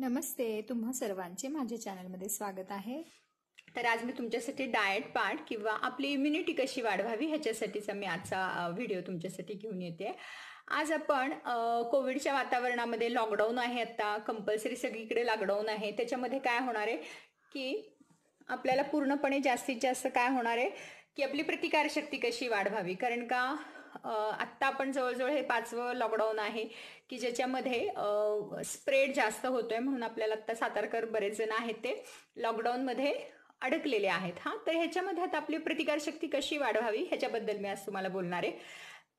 नमस्ते तुम्हा सर्वांचे माझ्या चॅनलमध्ये स्वागत आहे तर आज मी तुमच्यासाठी डाएट पार्ट किंवा आपली इम्युनिटी कशी वाढवावी ह्याच्यासाठीचा मी आजचा व्हिडिओ तुमच्यासाठी घेऊन येते आज आपण कोविडच्या वातावरणामध्ये लॉकडाऊन आहे आता कंपल्सरी सगळीकडे लॉकडाऊन आहे त्याच्यामध्ये काय होणार आहे की आपल्याला पूर्णपणे जास्तीत जास्त काय होणार आहे की आपली प्रतिकारशक्ती कशी वाढवावी कारण का आत्ता आपण जवळजवळ हे पाचवं लॉकडाऊन आहे की ज्याच्यामध्ये स्प्रेड जास्त होतोय म्हणून आपल्याला आत्ता सातारकर बरेच जण आहेत ते लॉकडाऊनमध्ये अडकलेले आहेत हा तर ह्याच्यामध्ये आता आपली प्रतिकारशक्ती कशी वाढवावी ह्याच्याबद्दल मी आज तुम्हाला बोलणार आहे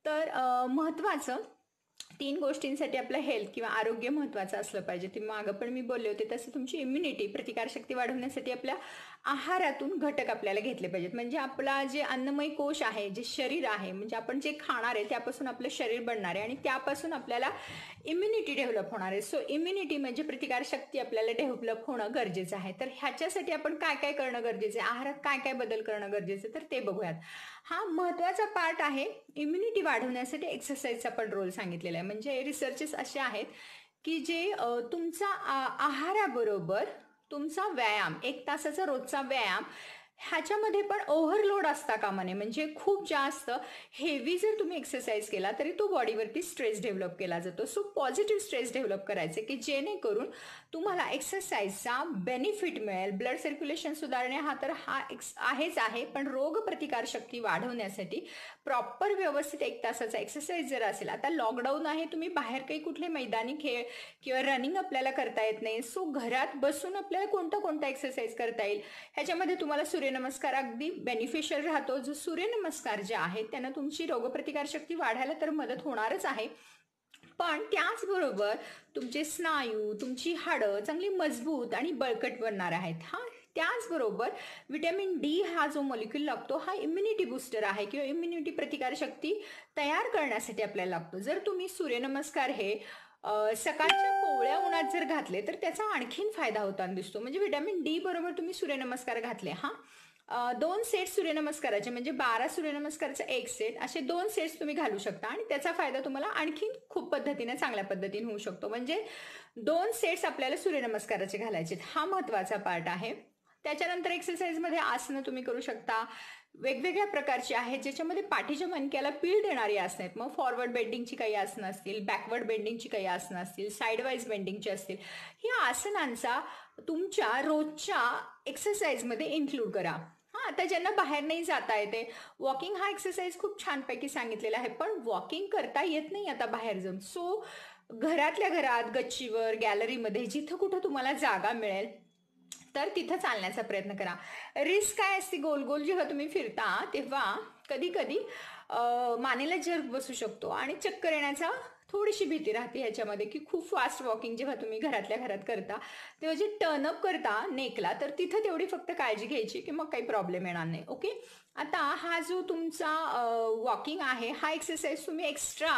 तर महत्वाचं तीन गोष्टींसाठी आपलं हेल्थ किंवा आरोग्य महत्वाचं असलं पाहिजे ते मागं पण मी बोलले होते तसं तुमची इम्युनिटी प्रतिकारशक्ती वाढवण्यासाठी आपल्या आहारातून घटक आपल्याला घेतले पाहिजेत म्हणजे आपला जे अन्नमय कोश आहे जे शरीर आहे म्हणजे आपण जे खाणार आहे त्यापासून आपलं शरीर बनणार आहे आणि त्यापासून आपल्याला इम्युनिटी डेव्हलप होणार आहे सो इम्युनिटी म्हणजे प्रतिकारशक्ती आपल्याला डेव्हलप होणं गरजेचं आहे तर ह्याच्यासाठी आपण काय काय करणं गरजेचं आहे आहारात काय काय बदल करणं गरजेचं आहे तर ते बघूयात हा महत्वाचा पार्ट आहे इम्युनिटी वाढवण्यासाठी एक्सरसाइजचा पण रोल सांगितलेला आहे म्हणजे रिसर्चेस असे आहेत की जे तुमचा आहाराबरोबर तुमचा व्यायाम एक तासाचा रोजचा व्यायाम ह्याच्यामध्ये पण ओव्हरलोड असता कामा नये म्हणजे खूप जास्त हेवी जर तुम्ही एक्सरसाइज केला तरी तो बॉडीवरती स्ट्रेस डेव्हलप केला जातो सो पॉझिटिव्ह स्ट्रेस डेव्हलप करायचे की जेणेकरून तुम्हाला एक्सरसाइजचा बेनिफिट मिळेल ब्लड सर्क्युलेशन सुधारणे हा तर हा एक्स आहेच आहे पण रोगप्रतिकारशक्ती वाढवण्यासाठी प्रॉपर व्यवस्थित एक तासाचा एक्सरसाइज जर असेल आता लॉकडाऊन आहे तुम्ही बाहेर काही कुठले मैदानी खेळ किंवा रनिंग आपल्याला करता येत नाही सो घरात बसून आपल्याला कोणता कोणता एक्सरसाइज करता येईल ह्याच्यामध्ये तुम्हाला सूर्य सूर्यनमस्कार अगदी बेनिफिशियल राहतो जो सूर्यनमस्कार जे आहे त्यांना तुमची रोगप्रतिकारशक्ती वाढायला तर मदत होणारच आहे पण त्याचबरोबर तुमचे स्नायू तुमची हाडं चांगली मजबूत आणि बळकट बनणार आहेत हा त्याचबरोबर विटॅमिन डी हा जो मॉलिक्यूल लागतो हा इम्युनिटी बुस्टर आहे किंवा इम्युनिटी प्रतिकारशक्ती तयार करण्यासाठी आपल्याला लागतो जर तुम्ही सूर्यनमस्कार हे सकाळच्या कोवळ्या उन्हात जर घातले तर त्याचा आणखीन फायदा होताना दिसतो म्हणजे विटॅमिन डी बरोबर तुम्ही सूर्यनमस्कार घातले हा दोन सेट सूर्यनमस्काराचे म्हणजे बारा सूर्यनमस्काराचे एक सेट असे दोन सेट्स तुम्ही घालू शकता आणि त्याचा फायदा तुम्हाला आणखी खूप पद्धतीने चांगल्या पद्धतीने होऊ शकतो म्हणजे दोन सेट्स आपल्याला सूर्यनमस्काराचे घालायचे हा महत्वाचा पार्ट आहे त्याच्यानंतर एक्सरसाइजमध्ये आसनं तुम्ही करू शकता वेगवेगळ्या प्रकारची आहेत ज्याच्यामध्ये पाठीच्या मनक्याला पीळ देणारी आसनं आहेत मग फॉरवर्ड बेंडिंगची काही आसनं असतील बॅकवर्ड बेंडिंगची काही आसनं असतील साईडवाईज बेंडिंगची असतील ह्या आसनांचा तुमच्या रोजच्या एक्सरसाइजमध्ये इन्क्लूड करा हां आता ज्यांना बाहेर नाही जाता येते वॉकिंग हा एक्सरसाइज खूप छानपैकी सांगितलेला आहे पण वॉकिंग करता येत नाही आता बाहेर जाऊन सो घरातल्या घरात गच्चीवर गॅलरीमध्ये जिथं कुठं तुम्हाला जागा मिळेल तर तिथं चालण्याचा प्रयत्न करा रिस्क काय असते गोल गोल जेव्हा तुम्ही फिरता तेव्हा कधी कधी मानेला जर्क बसू शकतो आणि चक्कर येण्याचा थोडीशी भीती राहते ह्याच्यामध्ये की खूप फास्ट वॉकिंग जेव्हा तुम्ही घरातल्या घरात करता तेव्हा जे टर्न अप करता नेकला तर तिथं तेवढी फक्त काळजी घ्यायची की मग काही प्रॉब्लेम येणार नाही ओके आता हा जो तुमचा वॉकिंग आहे हा एक्सरसाइज तुम्ही एक्स्ट्रा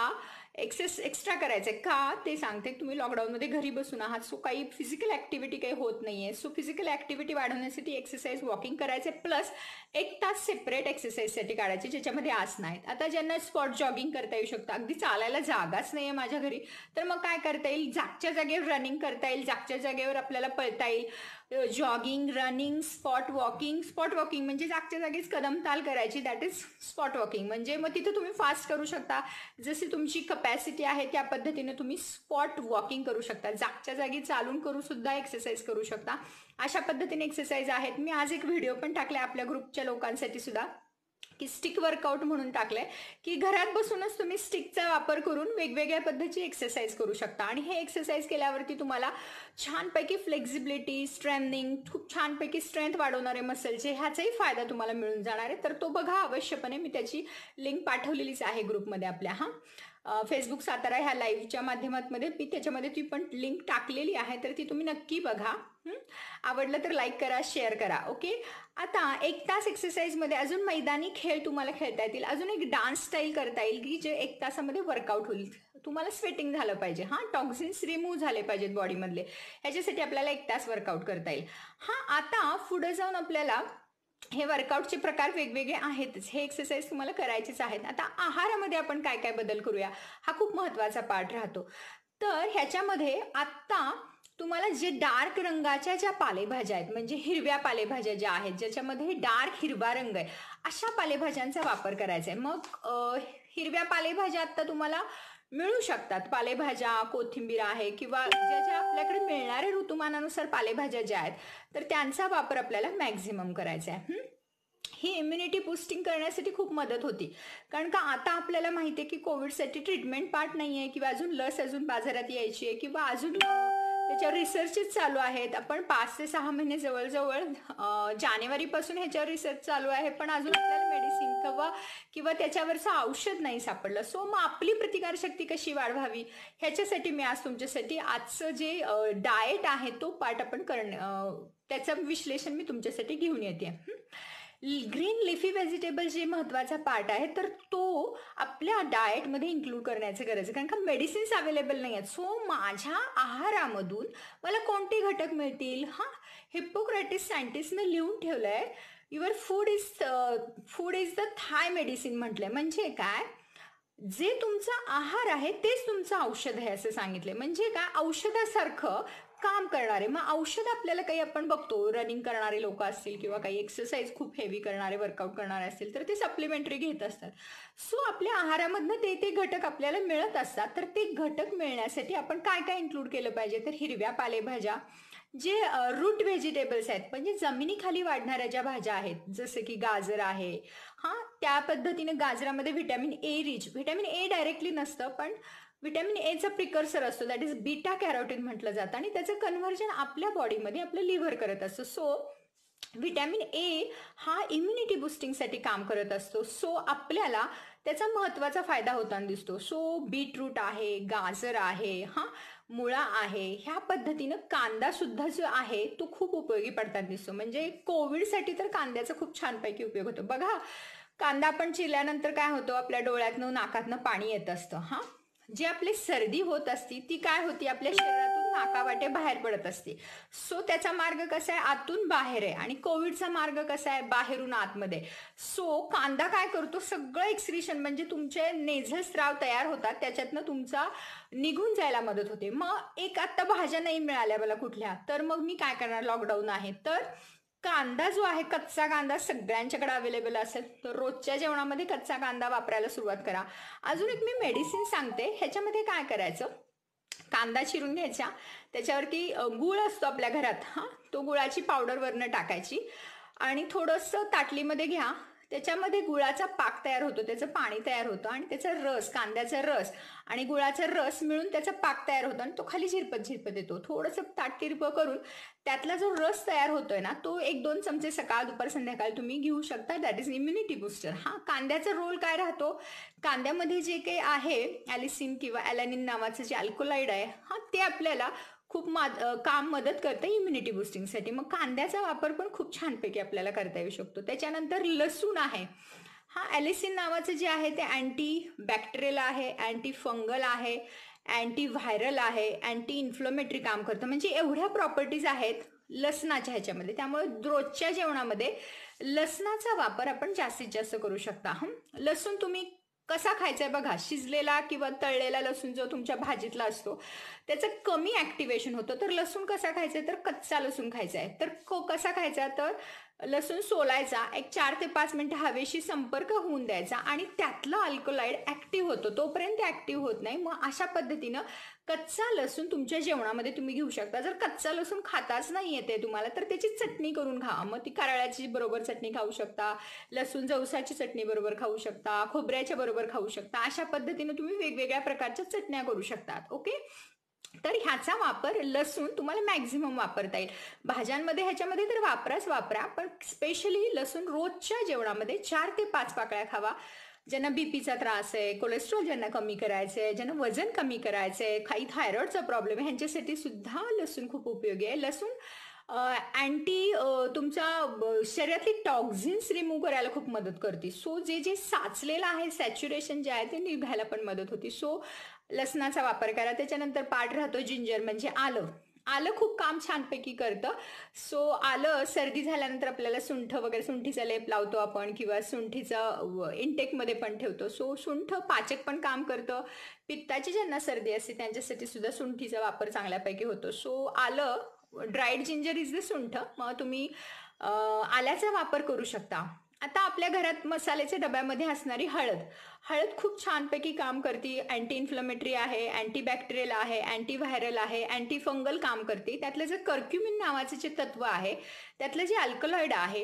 एक्सेस एक्स्ट्रा करायचं आहे का ते सांगते तुम्ही लॉकडाऊनमध्ये घरी बसून आहात सो काही फिजिकल ॲक्टिव्हिटी काही होत नाही आहे सो फिजिकल ॲक्टिव्हिटी वाढवण्यासाठी एक्सरसाइज वॉकिंग करायचे प्लस एक तास सेपरेट एक्सरसाइजसाठी काढायचे ज्याच्यामध्ये आसनं आहेत आता ज्यांना स्पॉट जॉगिंग करता येऊ शकतं अगदी चालायला जागाच नाही आहे माझ्या घरी तर मग काय करता येईल जागच्या जागेवर रनिंग करता येईल जागच्या जागेवर आपल्याला पळता येईल jogging running spot walking spot walking म्हणजे जागच्या जागीच कदमताल करायची दॅट इज स्पॉट वॉकिंग म्हणजे मग तिथं तुम्ही फास्ट करू शकता जशी तुमची कपॅसिटी आहे त्या पद्धतीने तुम्ही स्पॉट वॉकिंग करू शकता जागच्या जागी चालून करू सुद्धा एक्सरसाइज करू शकता अशा पद्धतीने एक्सरसाइज आहेत मी आज एक व्हिडिओ पण टाकला आपल्या ग्रुपच्या लोकांसाठी सुद्धा की स्टिक वर्कआउट म्हणून टाकलंय की घरात बसूनच तुम्ही स्टिकचा वापर करून वेगवेगळ्या पद्धतीची एक्सरसाइज करू शकता आणि हे एक्सरसाइज केल्यावरती तुम्हाला छानपैकी फ्लेक्झिबिलिटी स्ट्रेनिंग खूप छानपैकी स्ट्रेंथ वाढवणारे मसलचे ह्याचाही फायदा तुम्हाला मिळून जाणार आहे तर तो बघा अवश्यपणे मी त्याची लिंक पाठवलेलीच आहे ग्रुपमध्ये आपल्या हां फेसबुक सातारा ह्या लाईव्हच्या माध्यमातमध्ये मी त्याच्यामध्ये ती पण लिंक टाकलेली आहे तर ती तुम्ही नक्की बघा आवडलं तर लाईक करा शेअर करा ओके आता एक तास एक्सरसाइजमध्ये अजून मैदानी खेळ तुम्हाला खेळता येतील अजून एक डान्स स्टाईल करता येईल की जे एक तासामध्ये वर्कआउट होईल तुम्हाला स्वेटिंग झालं पाहिजे हां टॉक्झिन्स रिमूव्ह झाले पाहिजेत बॉडीमधले ह्याच्यासाठी आपल्याला एक तास वर्कआउट करता येईल हां आता पुढे जाऊन आपल्याला हे वर्कआउटचे प्रकार वेगवेगळे आहेतच हे एक्सरसाइज तुम्हाला करायचेच आहेत आता आहारामध्ये आपण काय काय बदल करूया हा खूप महत्त्वाचा पार्ट राहतो तर ह्याच्यामध्ये आत्ता तुम्हाला जे डार्क रंगाच्या ज्या पालेभाज्या आहेत म्हणजे हिरव्या पालेभाज्या ज्या आहेत ज्याच्यामध्ये डार्क हिरवा रंग आहे अशा पालेभाज्यांचा वापर करायचा आहे मग हिरव्या पालेभाज्या आत्ता तुम्हाला मिळू शकतात पालेभाज्या कोथिंबीर आहे किंवा ज्या ज्या आपल्याकडे मिळणाऱ्या ऋतुमानानुसार पालेभाज्या ज्या आहेत तर त्यांचा वापर आपल्याला मॅक्झिमम करायचा आहे ही इम्युनिटी बुस्टिंग करण्यासाठी खूप मदत होती कारण का आता आपल्याला माहिती आहे की कोविडसाठी ट्रीटमेंट पार्ट नाही आहे किंवा अजून लस अजून बाजारात यायची आहे किंवा अजून त्याच्यावर रिसर्चच चालू आहेत आपण पाच ते सहा महिने जवळजवळ जानेवारीपासून ह्याच्यावर रिसर्च चालू आहे पण अजून आपल्याला मेडिसिन किंवा किंवा त्याच्यावरचं औषध नाही सापडलं सो मग आपली प्रतिकारशक्ती कशी वाढवावी ह्याच्यासाठी मी आज तुमच्यासाठी आजचं जे डाएट आहे तो पाठ आपण करण त्याचं विश्लेषण मी तुमच्यासाठी घेऊन येते ग्रीन लिफी व्हेजिटेबल जे महत्वाचा पार्ट आहे तर तो आपल्या डाएटमध्ये इन्क्लूड करण्याची गरज कारण का मेडिसिन्स अवेलेबल नाही आहेत सो माझ्या आहारामधून मला कोणते घटक मिळतील हा हिप्पोक्रेटिस सायंटिस्टने लिहून ठेवलं आहे your food is food is the thy medicine म्हटलंय म्हणजे काय जे तुमचा आहार आहे तेच तुमचं औषध आहे असं सांगितलंय म्हणजे काय औषधासारखं काम करणारे मग औषध आपल्याला काही आपण बघतो रनिंग करणारे लोक असतील किंवा काही एक्सरसाइज खूप हेवी करणारे वर्कआउट करणारे असतील तर ते सप्लिमेंटरी घेत असतात सो आपल्या आहारामधनं ते ते घटक आपल्याला मिळत असतात तर ते घटक मिळण्यासाठी आपण काय काय इन्क्लूड केलं पाहिजे तर हिरव्या पालेभाज्या जे रूट व्हेजिटेबल्स आहेत म्हणजे जमिनीखाली वाढणाऱ्या ज्या भाज्या आहेत जसं की गाजर आहे हा त्या पद्धतीने गाजरामध्ये vitamin A rich vitamin A directly नसतं पण विटॅमिन एचा प्रिकर्सर असतो दॅट इज बीटा कॅरोटीन म्हटलं जातं आणि त्याचं कन्व्हर्जन आपल्या बॉडीमध्ये आपलं लिव्हर करत असतो सो विटॅमिन ए हा इम्युनिटी बुस्टिंगसाठी काम करत असतो सो आपल्याला त्याचा महत्त्वाचा फायदा होताना दिसतो सो बीटरूट आहे गाजर आहे हां मुळा आहे ह्या पद्धतीनं कांदा सुद्धा जो आहे तो खूप उपयोगी पडताना दिसतो म्हणजे कोविडसाठी तर कांद्याचा खूप छानपैकी उपयोग होतो बघा कांदा आपण चिरल्यानंतर काय होतो आपल्या डोळ्यातनं नाकातनं पाणी येत असतं हां जी आपली सर्दी होत असती ती काय होती आपल्या शरीरातून नाकावाटे बाहेर पडत असते सो त्याचा मार्ग कसा आहे आतून बाहेर आहे आणि कोविडचा मार्ग कसा आहे बाहेरून आतमध्ये सो कांदा काय करतो सगळं एक्सक्रिशन म्हणजे तुमचे नेझल स्त्राव तयार होतात त्याच्यातनं तुमचा निघून जायला मदत होते मग एक आत्ता भाज्या नाही मिळाल्या मला कुठल्या तर मग मी काय करणार लॉकडाऊन आहे तर कांदा जो आहे कच्चा कांदा सगळ्यांच्याकडे अवेलेबल असेल तर रोजच्या जेवणामध्ये कच्चा कांदा वापरायला सुरुवात करा अजून एक मी मेडिसिन सांगते ह्याच्यामध्ये काय करायचं कांदा चिरून घ्यायचा त्याच्यावरती गुळ असतो आपल्या घरात हां तो गुळाची पावडर टाकायची आणि थोडंसं ताटलीमध्ये घ्या त्याच्यामध्ये गुळाचा पाक तयार होतो त्याचं पाणी तयार होतं आणि त्याचा रस कांद्याचा रस आणि गुळाचा रस मिळून त्याचा पाक तयार होतो आणि तो खाली झिरपत झिरपत येतो थोडंसं ताटतिरप करून त्यातला जो रस तयार होतोय ना तो एक दोन चमचे सकाळ दुपार संध्याकाळ तुम्ही घेऊ शकता दॅट इज इम्युनिटी बुस्टर हा कांद्याचा रोल काय राहतो कांद्यामध्ये जे काही आहे ॲलिसिन किंवा ॲलॅनिन नावाचं जे अल्कोलाईड आहे हा ते आपल्याला खूप माद काम मदत करतं इम्युनिटी बुस्टिंगसाठी मग कांद्याचा वापर पण खूप छानपैकी आपल्याला करता येऊ शकतो त्याच्यानंतर लसूण आहे हा ॲलिसिन नावाचं जे आहे ते अँटी बॅक्टेरियल आहे अँटी फंगल आहे अँटी व्हायरल आहे अँटी इन्फ्लोमेटरी काम करतं म्हणजे एवढ्या प्रॉपर्टीज आहेत लसणाच्या ह्याच्यामध्ये त्यामुळे रोजच्या जेवणामध्ये लसणाचा वापर आपण जास्तीत जास्त करू शकता लसूण तुम्ही कसा खायचा आहे बघा शिजलेला किंवा तळलेला लसूण जो तुमच्या भाजीतला असतो त्याचं कमी ॲक्टिवेशन होतं तर लसूण कसा खायचा तर कच्चा लसूण खायचा आहे तर को कसा खायचा तर लसूण सोलायचा एक चार ते पाच मिनटं हवेशी संपर्क होऊन द्यायचा आणि त्यातला अल्कोलाइड ॲक्टिव्ह होतो तोपर्यंत ॲक्टिव्ह होत नाही मग अशा पद्धतीनं कच्चा लसूण तुमच्या जेवणामध्ये तुम्ही घेऊ शकता जर कच्चा लसूण खाताच नाही येते तुम्हाला तर त्याची चटणी करून खा मग ती कारळ्याची बरोबर चटणी खाऊ शकता लसूण जवसाची चटणी बरोबर खाऊ शकता खोबऱ्याच्या बरोबर खाऊ शकता अशा पद्धतीनं तुम्ही वेगवेगळ्या प्रकारच्या चटण्या करू शकतात ओके तर ह्याचा वापर लसूण तुम्हाला मॅक्झिमम वापरता येईल भाज्यांमध्ये ह्याच्यामध्ये तर वापराच वापरा पण स्पेशली लसूण रोजच्या जेवणामध्ये चार ते पाच पाकळ्या खावा ज्यांना बीपीचा त्रास आहे कोलेस्ट्रॉल ज्यांना कमी करायचं आहे ज्यांना वजन कमी करायचं आहे काही थायरॉइडचा प्रॉब्लेम आहे ह्यांच्यासाठी सुद्धा लसूण खूप उपयोगी आहे लसूण अँटी तुमच्या शरीरातली टॉक्झिन्स रिमूव्ह करायला खूप मदत करते सो जे जे साचलेलं आहे सॅच्युरेशन जे आहे ते निघायला पण मदत होती सो लसणाचा वापर करा त्याच्यानंतर पाठ राहतो जिंजर म्हणजे आलं आलं खूप काम छानपैकी करतं सो आलं सर्दी झाल्यानंतर आपल्याला सुंठ वगैरे सुंठीचा लेप लावतो आपण किंवा सुंठीचा इंटेकमध्ये पण ठेवतो सो सुंठ पाचक पण काम करतं पित्ताची ज्यांना सर्दी असते त्यांच्यासाठी सुद्धा सुंठीचा वापर चांगल्यापैकी होतो सो आलं ड्राईड जिंजर इज द सुंठ मग तुम्ही आल्याचा वापर करू शकता आता आपल्या घरात मसाल्याच्या डब्यामध्ये असणारी हळद हळद खूप छानपैकी काम करते अँटी इन्फ्लमेटरी आहे अँटी बॅक्टेरियल आहे अँटी व्हायरल आहे अँटी फंगल काम करते त्यातलं जे कर्क्युमिन नावाचं जे तत्व आहे त्यातलं जे अल्कलॉइड आहे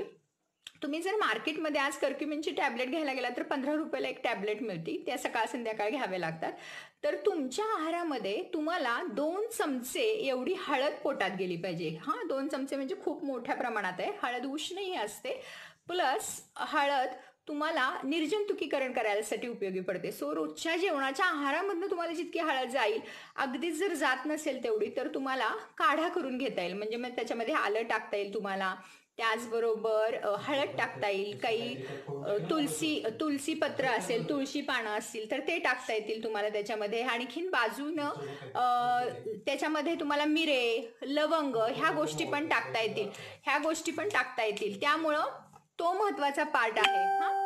तुम्ही जर मार्केटमध्ये आज कर्क्युमिनची टॅबलेट घ्यायला गेला तर पंधरा रुपयाला एक टॅबलेट मिळते त्या सकाळ संध्याकाळ घ्याव्या लागतात तर तुमच्या आहारामध्ये तुम्हाला दोन चमचे एवढी हळद पोटात गेली पाहिजे हा दोन चमचे म्हणजे खूप मोठ्या प्रमाणात आहे हळद उष्णही असते प्लस हळद तुम्हाला निर्जंतुकीकरण करायसाठी उपयोगी पडते सो रोजच्या जेवणाच्या आहारामधनं तुम्हाला जितकी हळद जाईल अगदीच जर जात नसेल तेवढी तर तुम्हाला काढा करून घेता येईल म्हणजे मग त्याच्यामध्ये आलं टाकता येईल तुम्हाला त्याचबरोबर हळद टाकता येईल काही तुलसी तुलसी पत्र असेल तुळशी पानं असतील तर ते टाकता येतील तुम्हाला त्याच्यामध्ये आणखीन बाजूनं त्याच्यामध्ये तुम्हाला मिरे लवंग ह्या गोष्टी पण टाकता येतील ह्या गोष्टी पण टाकता येतील त्यामुळं तो महत्त्वाचा पार्ट आहे हां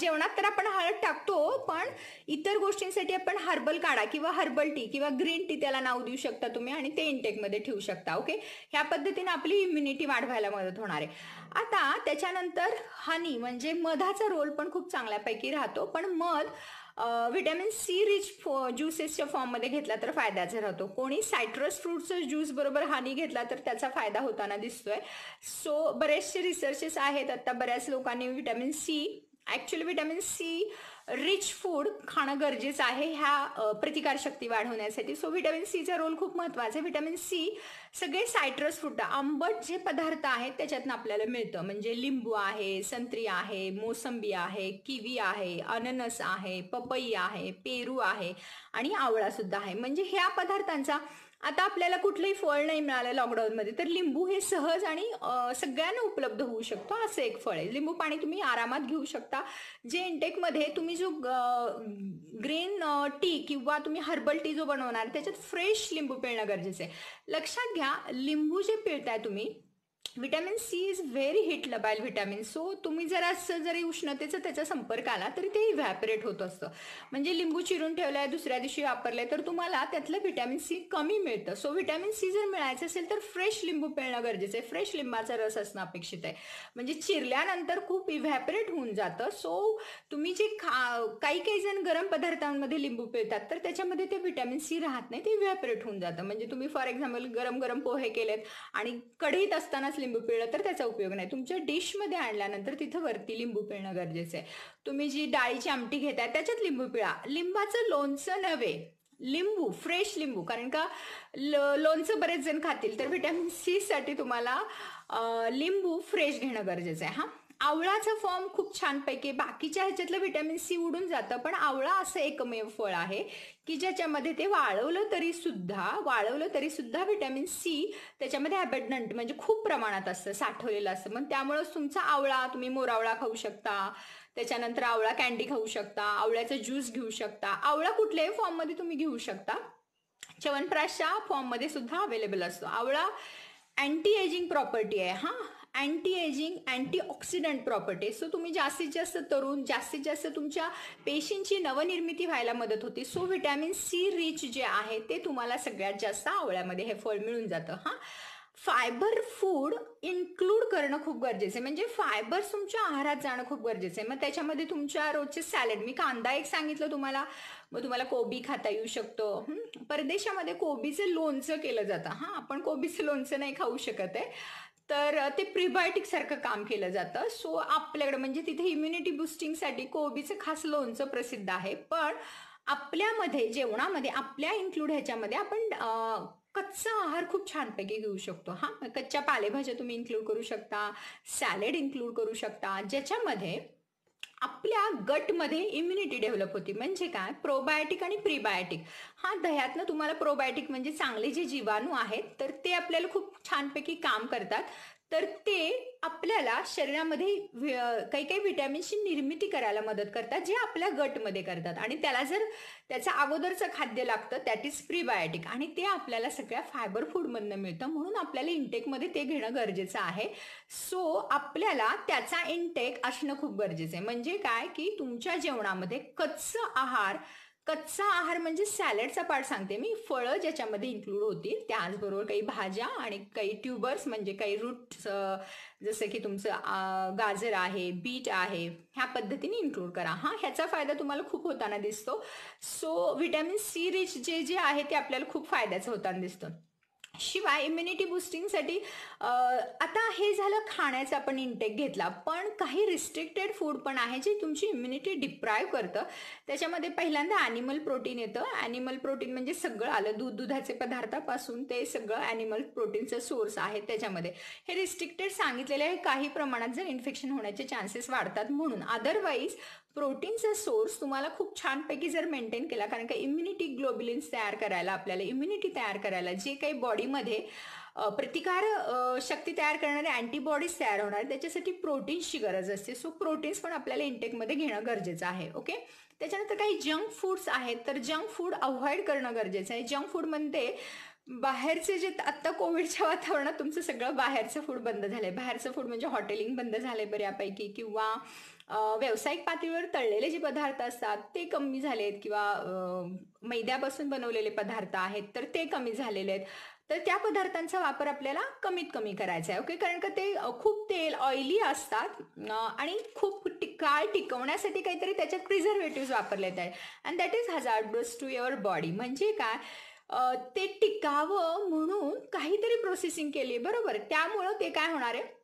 जेवणात तर आपण हळद टाकतो पण इतर गोष्टींसाठी आपण हर्बल काढा किंवा हर्बल टी किंवा ग्रीन टी त्याला नाव देऊ शकता तुम्ही आणि ते इंटेकमध्ये ठेवू शकता ओके ह्या पद्धतीने आपली इम्युनिटी वाढवायला मदत होणार आहे आता त्याच्यानंतर हनी म्हणजे मधाचा रोल पण खूप चांगल्यापैकी राहतो पण मध व्हिटॅमिन सी रिच फॉ ज्युसेसच्या फॉर्ममध्ये घेतला तर फायद्याचा राहतो कोणी सायट्रस फ्रूटचा ज्यूस बरोबर हानी घेतला तर त्याचा फायदा होताना दिसतोय सो बरेचसे रिसर्चेस आहेत आता बऱ्याच लोकांनी vitamin C actually vitamin C rich food खाणं गरजेचं आहे ह्या प्रतिकारशक्ती वाढवण्यासाठी सो व्हिटॅमिन सीचा रोल खूप महत्त्वाचा आहे व्हिटॅमिन सी सगळे सायट्रस फ्रूट आंबट जे पदार्थ आहेत त्याच्यातनं आपल्याला मिळतं म्हणजे लिंबू आहे संत्री आहे मोसंबी आहे किवी आहे अननस आहे पपई आहे पेरू आहे आणि आवळासुद्धा आहे म्हणजे ह्या पदार्थांचा आता आपल्याला कुठलंही फळ नाही मिळालं लॉकडाऊनमध्ये तर लिंबू हे सहज आणि सगळ्यांना उपलब्ध होऊ शकतो असं एक फळ आहे लिंबू पाणी तुम्ही आरामात घेऊ शकता जे मध्ये तुम्ही जो ग्रीन टी किंवा तुम्ही हर्बल टी जो बनवणार त्याच्यात फ्रेश लिंबू पिळणं गरजेचं आहे लक्षात घ्या लिंबू जे पिळताय तुम्ही vitamin C is very heat labile vitamin so तुम्ही जरा जरी उष्णतेचा त्याचा संपर्क आला तरी ते इव्हॅपरेट होत असतं म्हणजे लिंबू चिरून ठेवलाय दुसऱ्या दिवशी वापरले तर तुम्हाला त्यातलं व्हिटॅमिन सी कमी मिळतं सो व्हिटॅमिन सी जर मिळायचं असेल तर फ्रेश लिंबू पिळणं गरजेचं आहे फ्रेश लिंबाचा रस असणं अपेक्षित आहे म्हणजे चिरल्यानंतर खूप इव्हॅपरेट होऊन जातं सो तुम्ही जे खा काही काही जण गरम पदार्थांमध्ये लिंबू पिळतात तर त्याच्यामध्ये ते व्हिटॅमिन सी राहत नाही ते इव्हॅपरेट होऊन जातं म्हणजे तुम्ही फॉर एक्झाम्पल गरम गरम पोहे केलेत आणि कढईत असतानाच लिंबू पिळलं तर त्याचा उपयोग नाही तुमच्या डिशमध्ये आणल्यानंतर तिथं वरती लिंबू पिळणं गरजेचं आहे तुम्ही जी डाळीची आमटी घेताय त्याच्यात लिंबू पिळा लिंबाचं लोणचं नव्हे लिंबू फ्रेश लिंबू कारण का लोणचं बरेच जण खातील तर व्हिटॅमिन सी साठी तुम्हाला लिंबू फ्रेश घेणं गरजेचं आहे हा आवळाचं फॉर्म खूप छानपैकी बाकीच्या ह्याच्यातलं व्हिटॅमिन सी उडून जातं पण आवळा असं एकमेव फळ आहे की ज्याच्यामध्ये ते वाळवलं तरी सुद्धा वाळवलं तरी सुद्धा व्हिटॅमिन सी त्याच्यामध्ये अबॅडनंट म्हणजे खूप प्रमाणात असतं साठवलेलं असतं मग त्यामुळं तुमचा आवळा तुम्ही मोरावळा खाऊ शकता त्याच्यानंतर आवळा कॅन्डी खाऊ शकता आवळ्याचा ज्यूस घेऊ शकता आवळा कुठल्याही फॉर्ममध्ये तुम्ही घेऊ शकता च्यवनप्राशच्या फॉर्ममध्ये सुद्धा अवेलेबल असतो आवळा अँटी एजिंग प्रॉपर्टी आहे हां anti ageing antioxidant property so तुम्ही जास्तीत जास्त तरुण जास्तीत जास्त तुमच्या पेशींची नवनिर्मिती व्हायला मदत होते सो व्हिटॅमिन सी रिच जे आहे ते तुम्हाला सगळ्यात जास्त आवळ्यामध्ये हे फळ मिळून जातं हां फायबर फूड इन्क्लूड करणं खूप गरजेचं आहे म्हणजे फायबर्स तुमच्या आहारात जाणं खूप गरजेचं आहे मग त्याच्यामध्ये तुमच्या रोजचे सॅलड मी कांदा एक सांगितलं तुम्हाला मग तुम्हाला कोबी खाता येऊ शकतो परदेशामध्ये कोबीचं लोणचं केलं जातं हां आपण कोबीचं लोणचं नाही खाऊ शकत आहे तर ते प्रिबायोटिक सारखं काम केलं जातं सो आपल्याकडे म्हणजे तिथे इम्युनिटी बुस्टिंगसाठी कोबीचं खास लोणचं प्रसिद्ध आहे पण आपल्यामध्ये जेवणामध्ये आपल्या इन्क्लूड ह्याच्यामध्ये आपण कच्चा आहार खूप छानपैकी घेऊ शकतो हा कच्च्या पालेभाज्या तुम्ही इन्क्लूड करू शकता सॅलेड इन्क्लूड करू शकता ज्याच्यामध्ये आपल्या गटमध्ये इम्युनिटी डेव्हलप होती म्हणजे काय प्रोबायोटिक आणि प्रीबायोटिक हा दह्यातनं तुम्हाला प्रोबायोटिक म्हणजे चांगले जे जीवाणू आहेत तर ते आपल्याला खूप छानपैकी काम करतात तर ते आपल्याला शरीरामध्ये काही काही व्हिटॅमिनची निर्मिती करायला मदत करतात जे आपल्या गटमध्ये करतात आणि त्याला जर त्याचं अगोदरचं खाद्य लागतं दॅट इज प्रीबायोटिक आणि ते आपल्याला सगळ्या फायबर फूडमधनं मिळतं म्हणून आपल्याला इंटेकमध्ये ते घेणं गरजेचं आहे सो आपल्याला त्याचा इंटेक असणं खूप गरजेचं आहे म्हणजे काय की तुमच्या जेवणामध्ये कच्चं आहार कच्चा आहार म्हणजे सॅलडचा पार्ट सांगते मी फळं ज्याच्यामध्ये इन्क्लूड होतील त्याचबरोबर काही भाज्या आणि काही ट्युबर्स म्हणजे काही रूट जसं की तुमचं गाजर आहे बीट आहे ह्या पद्धतीने इन्क्लूड करा हा ह्याचा फायदा तुम्हाला खूप होताना दिसतो सो व्हिटॅमिन सी रिच जे जे आहे ते आपल्याला खूप फायद्याचं होताना दिसतं शिवाय इम्युनिटी बुस्टिंगसाठी आता हे झालं खाण्याचा आपण इंटेक घेतला पण काही रिस्ट्रिक्टेड फूड पण आहे जे तुमची इम्युनिटी डिप्राईव्ह करतं त्याच्यामध्ये पहिल्यांदा ॲनिमल प्रोटीन येतं ॲनिमल प्रोटीन म्हणजे सगळं आलं दूध दुधाचे पदार्थापासून ते सगळं ॲनिमल प्रोटीनचं सोर्स आहे त्याच्यामध्ये हे रिस्ट्रिक्टेड सांगितलेले आहे काही प्रमाणात जर इन्फेक्शन होण्याचे चान्सेस वाढतात म्हणून अदरवाईज प्रोटीनचा सोर्स तुम्हाला खूप छानपैकी जर मेंटेन केला कारण का इम्युनिटी ग्लोबुलिन्स तयार करायला आपल्याला इम्युनिटी तयार करायला जे काही बॉडीमध्ये प्रतिकार शक्ती तयार करणारे अँटीबॉडीज तयार होणार त्याच्यासाठी प्रोटीन्सची गरज असते सो प्रोटीन्स पण आपल्याला इंटेकमध्ये घेणं गरजेचं आहे ओके त्याच्यानंतर काही जंक फूड्स आहेत तर जंक फूड अवॉइड करणं गरजेचं आहे जंक फूडमध्ये बाहेरचे जे आत्ता कोविडच्या वातावरणात तुमचं सगळं बाहेरचं फूड बंद झालंय बाहेरचं फूड म्हणजे हॉटेलिंग बंद आहे बऱ्यापैकी किंवा व्यावसायिक पातळीवर तळलेले जे पदार्थ असतात ते कमी झाले आहेत किंवा मैद्यापासून बनवलेले पदार्थ आहेत तर ते कमी झालेले आहेत तर त्या पदार्थांचा वापर आपल्याला कमीत कमी करायचा आहे ओके कारण का ते खूप तेल ऑइली असतात आणि खूप काळ टिकवण्यासाठी काहीतरी त्याच्यात प्रिझर्वेटिव्ह वापरलेत आहेत and that is hazardous to your body म्हणजे काय ते टिकावं म्हणून काहीतरी प्रोसेसिंग केली बरोबर त्यामुळं ते काय होणार आहे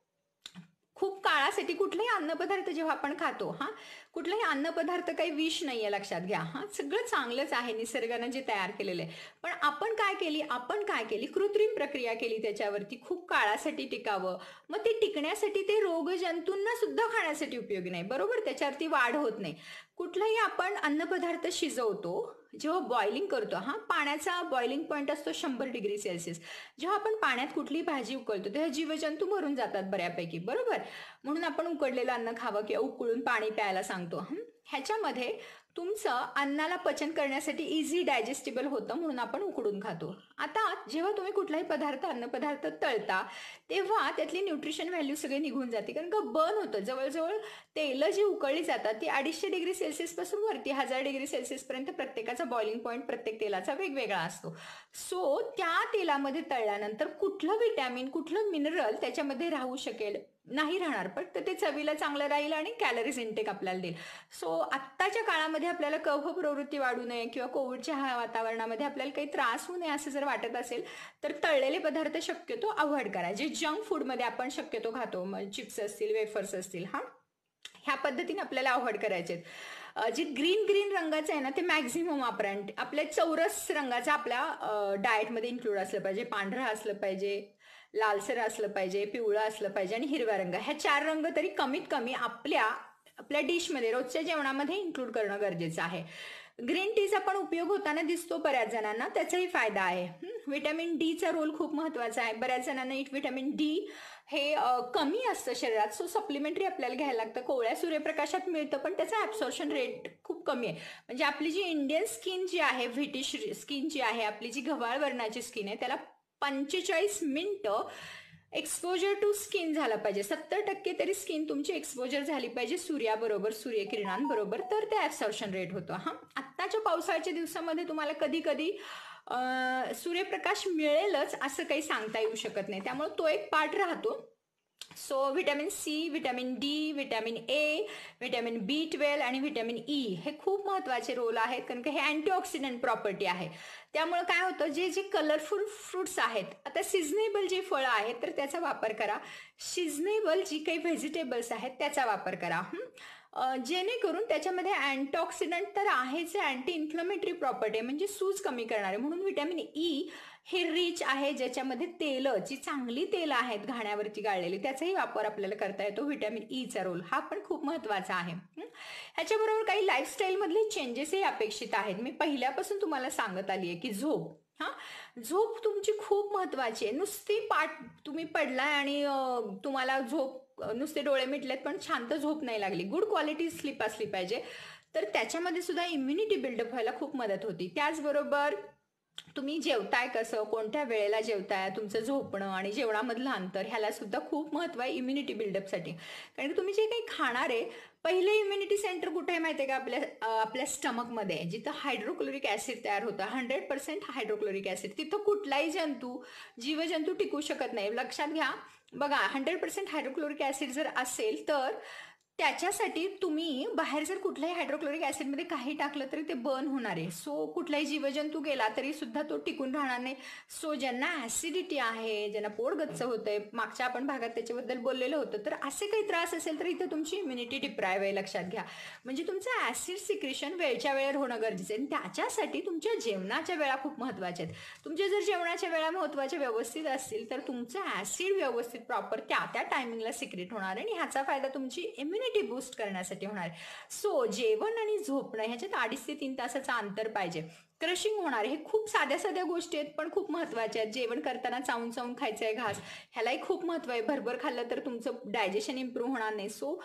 खूप काळासाठी कुठलाही अन्नपदार्थ जेव्हा आपण खातो हा कुठलाही अन्नपदार्थ काही विष नाही आहे लक्षात घ्या हा सगळं चांगलंच आहे निसर्गानं जे तयार केलेलं आहे पण आपण काय केली आपण काय केली कृत्रिम प्रक्रिया केली त्याच्यावरती खूप काळासाठी टिकावं मग ते टिकण्यासाठी ते रोग जंतूंना सुद्धा खाण्यासाठी उपयोगी नाही बरोबर त्याच्यावरती वाढ होत नाही कुठलाही आपण अन्नपदार्थ शिजवतो जेव्हा बॉइलिंग करतो हा पाण्याचा बॉइलिंग पॉईंट असतो शंभर डिग्री सेल्सिअस जेव्हा आपण पाण्यात कुठली भाजी उकळतो तेव्हा जीवजंतू मरून जातात बऱ्यापैकी बरोबर म्हणून आपण उकडलेलं अन्न खावं किंवा उकळून पाणी प्यायला सांगतो ह्याच्यामध्ये तुमचं अन्नाला पचन करण्यासाठी इझी डायजेस्टेबल होतं म्हणून आपण उकडून खातो आता जेव्हा तुम्ही कुठलाही पदार्थ अन्नपदार्थ तळता तेव्हा त्यातली न्यूट्रिशन व्हॅल्यू सगळी निघून जाते कारण का बर्न होतं जवळजवळ तेलं जी उकळली जातात ती अडीचशे डिग्री सेल्सिअसपासून वरती हजार डिग्री सेल्सिअसपर्यंत प्रत्येकाचा बॉइलिंग पॉईंट प्रत्येक तेलाचा वेगवेगळा असतो सो त्या तेलामध्ये तळल्यानंतर कुठलं व्हिटॅमिन कुठलं मिनरल त्याच्यामध्ये राहू शकेल नाही राहणार पण तर ते चवीला चांगलं राहील आणि कॅलरीज इंटेक आपल्याला देईल सो आत्ताच्या काळामध्ये आपल्याला कफ प्रवृत्ती वाढू नये किंवा कोविडच्या वातावरणामध्ये आपल्याला काही त्रास होऊ नये असं जर वाटत असेल तर तळलेले पदार्थ शक्यतो अवॉइड करा जे जंक फूडमध्ये आपण शक्यतो खातो मग चिप्स असतील वेफर्स असतील हा ह्या पद्धतीने आपल्याला अवॉइड करायचे जे ग्रीन ग्रीन रंगाचं आहे ना ते मॅक्झिमम वापरा आपल्या चौरस रंगाचा आपल्या डाएटमध्ये इन्क्लूड असलं पाहिजे पांढरा असलं पाहिजे लालसर असलं पाहिजे पिवळं असलं पाहिजे आणि हिरवा रंग ह्या चार रंग तरी कमीत कमी आपल्या आपल्या डिशमध्ये रोजच्या जेवणामध्ये इन्क्लूड करणं गरजेचं आहे ग्रीन टीचा पण उपयोग होताना दिसतो बऱ्याच जणांना त्याचाही फायदा आहे व्हिटॅमिन डीचा रोल खूप महत्वाचा आहे बऱ्याच जणांना इट व्हिटॅमिन डी हे कमी असतं शरीरात सो सप्लिमेंटरी आपल्याला घ्यायला लागतं कोवळ्या सूर्यप्रकाशात मिळतं पण त्याचा ॲब्सॉर्शन रेट खूप कमी आहे म्हणजे आपली जी इंडियन स्किन जी आहे व्हिटिश स्किन जी आहे आपली जी गव्हाळ वर्णाची स्किन आहे त्याला पंचेचाळीस मिनटं एक्सपोजर टू स्किन झाला पाहिजे सत्तर टक्के तरी स्किन तुमची एक्सपोजर झाली पाहिजे सूर्याबरोबर सूर्यकिरणांबरोबर तर ते ॲब्सॉर्शन रेट होतो हा आत्ताच्या पावसाळ्याच्या दिवसामध्ये तुम्हाला कधी कधी सूर्यप्रकाश मिळेलच असं काही सांगता येऊ शकत नाही त्यामुळे तो एक पार्ट राहतो so vitamin C vitamin D vitamin A vitamin B twelve आणि व्हिटॅमिन ई e हे खूप महत्त्वाचे रोल आहेत कारण की हे अँटीऑक्सिडंट प्रॉपर्टी आहे त्यामुळे काय होतं जे जे कलरफुल फ्रुट्स आहेत आता सिजनेबल जी फळं आहेत तर त्याचा वापर करा सिजनेबल जी काही व्हेजिटेबल्स आहेत त्याचा वापर करा जेणेकरून त्याच्यामध्ये अँटीऑक्सिडंट तर आहेच अँटी इन्फ्लमेटरी प्रॉपर्टी आहे म्हणजे सूज कमी करणारे म्हणून व्हिटॅमिन ई e हे रिच आहे ज्याच्यामध्ये तेल जी चांगली तेल आहेत घाण्यावरती गाळलेली त्याचाही वापर आपल्याला करता येतो व्हिटॅमिन ईचा रोल हा पण खूप महत्वाचा आहे ह्याच्याबरोबर काही लाईफस्टाईलमधले चेंजेसही अपेक्षित आहेत मी पहिल्यापासून तुम्हाला सांगत आली आहे की झोप हा झोप तुमची खूप महत्वाची आहे नुसती पाठ तुम्ही पडलाय आणि तुम्हाला झोप नुसते डोळे मिटलेत पण शांत झोप नाही लागली गुड क्वालिटी स्लीप असली पाहिजे तर त्याच्यामध्ये सुद्धा इम्युनिटी बिल्डअप व्हायला खूप मदत होती त्याचबरोबर तुम्ही जेवताय कसं कोणत्या वेळेला जेवताय तुमचं झोपणं आणि जेवणामधलं अंतर ह्याला सुद्धा खूप महत्व आहे इम्युनिटी बिल्डअपसाठी कारण की तुम्ही जे काही खाणार आहे पहिले इम्युनिटी सेंटर कुठे आहे माहिती आहे का आपल्या आपल्या स्टमकमध्ये जिथं हायड्रोक्लोरिक ऍसिड तयार होतं हंड्रेड पर्सेंट हायड्रोक्लोरिक ऍसिड तिथं कुठलाही जंतू जीवजंतू टिकू शकत नाही लक्षात घ्या बघा हंड्रेड पर्सेंट हायड्रोक्लोरिक ऍसिड जर असेल तर त्याच्यासाठी तुम्ही बाहेर जर कुठल्याही हायड्रोक्लोरिक ऍसिडमध्ये काही टाकलं तरी ते बर्न होणार आहे सो कुठलाही जीवजंतू गेला तरी सुद्धा तो टिकून राहणार नाही सो ज्यांना ऍसिडिटी आहे ज्यांना पोट गच्च होतंय मागच्या आपण भागात त्याच्याबद्दल बोललेलं होतं तर असे काही त्रास असेल तर इथं तुमची इम्युनिटी डिप्रायव आहे लक्षात घ्या म्हणजे तुमचं ऍसिड सिक्रेशन वेळच्या वेळेवर होणं गरजेचं आहे आणि त्याच्यासाठी तुमच्या जेवणाच्या वेळा खूप महत्त्वाच्या आहेत तुमच्या जर जेवणाच्या वेळा महत्त्वाच्या व्यवस्थित असतील तर तुमचं ऍसिड व्यवस्थित प्रॉपर त्या त्या टायमिंगला सिक्रेट होणार आहे आणि ह्याचा फायदा तुमची इम्युनिटी इम्युनिटी बूस्ट करण्यासाठी होणार सो जेवण आणि झोपणं ह्याच्यात अडीच ते तीन तासाचं अंतर पाहिजे क्रशिंग होणार हे खूप साध्या साध्या गोष्टी आहेत पण खूप महत्त्वाच्या आहेत जेवण करताना चावून चावून खायचं आहे घास ह्यालाही खूप महत्व आहे भरभर खाल्लं तर तुमचं डायजेशन इम्प्रूव्ह होणार नाही सो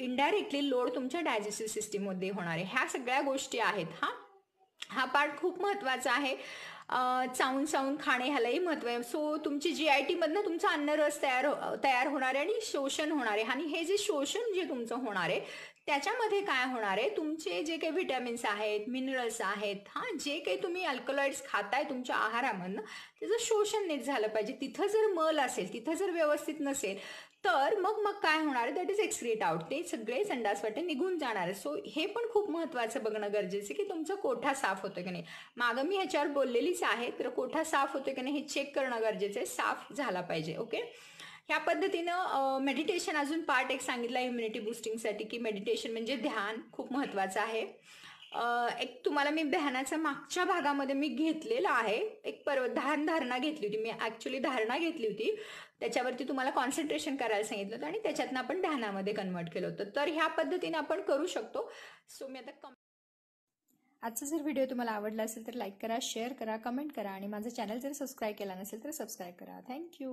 इनडायरेक्टली लोड तुमच्या डायजेस्टिव्ह सिस्टीममध्ये होणार आहे ह्या सगळ्या गोष्टी आहेत हा हा पार्ट खूप महत्त्वाचा आहे चावून चावून खाणे ह्यालाही महत्व आहे सो तुमची जी आय टीमधनं तुमचा अन्नरस तयार हो, तयार होणार आहे आणि शोषण होणार आहे आणि हे जे शोषण जे तुमचं होणार आहे त्याच्यामध्ये काय होणार आहे तुमचे जे काही व्हिटॅमिन्स आहेत मिनरल्स आहेत हा जे काही तुम्ही अल्कलॉइड्स खाताय तुमच्या आहारामधनं त्याचं शोषण नीट झालं पाहिजे तिथं जर मल असेल तिथं जर व्यवस्थित नसेल तर मग मग काय होणार दॅट इज एक्सक्रीट आउट ते सगळे संडासवाटे निघून जाणार सो हे पण खूप महत्वाचं बघणं गरजेचं की तुमचं कोठा साफ होतो की नाही मागं मी ह्याच्यावर बोललेलीच आहे तर कोठा साफ होतो की नाही हे चेक करणं गरजेचं आहे साफ झाला पाहिजे ओके ह्या पद्धतीनं मेडिटेशन अजून पार्ट एक सांगितला इम्युनिटी बुस्टिंगसाठी की मेडिटेशन म्हणजे ध्यान खूप महत्वाचं आहे एक तुम्हाला मी ध्यानाच्या मागच्या भागामध्ये मी घेतलेला आहे एक पर्व ध्यान धारणा घेतली होती मी ॲक्च्युली धारणा घेतली होती त्याच्यावरती तुम्हाला कॉन्सन्ट्रेशन करायला सांगितलं होतं आणि त्याच्यातनं आपण ध्यानामध्ये कन्वर्ट केलं होतं तर ह्या पद्धतीने आपण करू शकतो सो मी आता कम आजचा जर व्हिडिओ तुम्हाला आवडला असेल तर लाईक करा शेअर करा कमेंट करा आणि माझं चॅनल जर सबस्क्राईब केला नसेल तर सबस्क्राईब करा थँक्यू